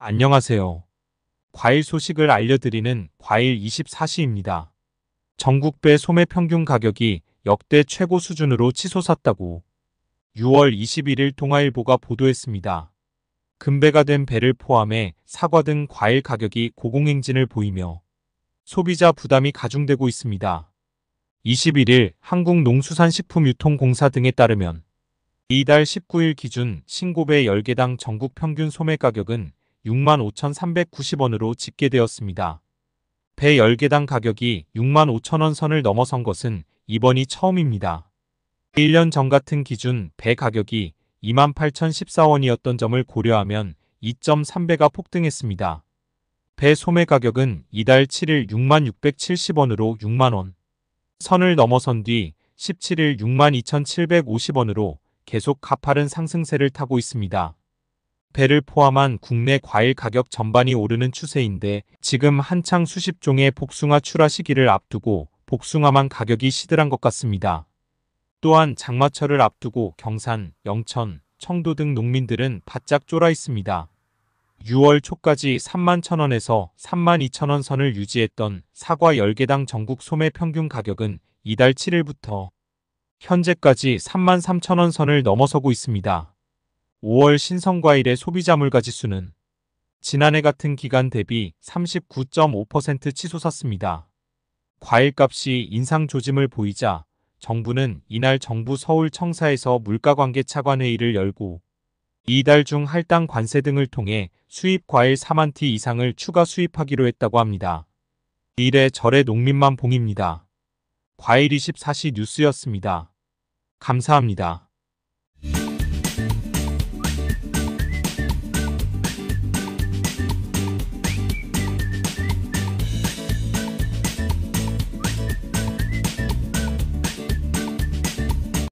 안녕하세요. 과일 소식을 알려드리는 과일 24시입니다. 전국배 소매 평균 가격이 역대 최고 수준으로 치솟았다고 6월 21일 동아일보가 보도했습니다. 금배가 된 배를 포함해 사과 등 과일 가격이 고공행진을 보이며 소비자 부담이 가중되고 있습니다. 21일 한국농수산식품유통공사 등에 따르면 이달 19일 기준 신고배 10개당 전국 평균 소매 가격은 65,390원으로 집계되었습니다. 배 10개당 가격이 65,000원 선을 넘어선 것은 이번이 처음입니다. 1년 전 같은 기준 배 가격이 28,014원이었던 점을 고려하면 2.3배가 폭등했습니다. 배 소매 가격은 이달 7일 6,670원으로 6만원, 선을 넘어선 뒤 17일 62,750원으로 계속 가파른 상승세를 타고 있습니다. 배를 포함한 국내 과일 가격 전반이 오르는 추세인데 지금 한창 수십 종의 복숭아 출하 시기를 앞두고 복숭아만 가격이 시들한 것 같습니다. 또한 장마철을 앞두고 경산, 영천, 청도 등 농민들은 바짝 쫄아 있습니다. 6월 초까지 3만 천원에서 3만 2천원 선을 유지했던 사과 10개당 전국 소매 평균 가격은 이달 7일부터 현재까지 3만 3천원 선을 넘어서고 있습니다. 5월 신성과일의 소비자 물가지수는 지난해 같은 기간 대비 39.5% 치솟았습니다. 과일값이 인상 조짐을 보이자 정부는 이날 정부 서울청사에서 물가관계 차관회의를 열고 이달 중 할당 관세 등을 통해 수입 과일 4만 티 이상을 추가 수입하기로 했다고 합니다. 이래 절의 농민만 봉입니다. 과일 24시 뉴스였습니다. 감사합니다.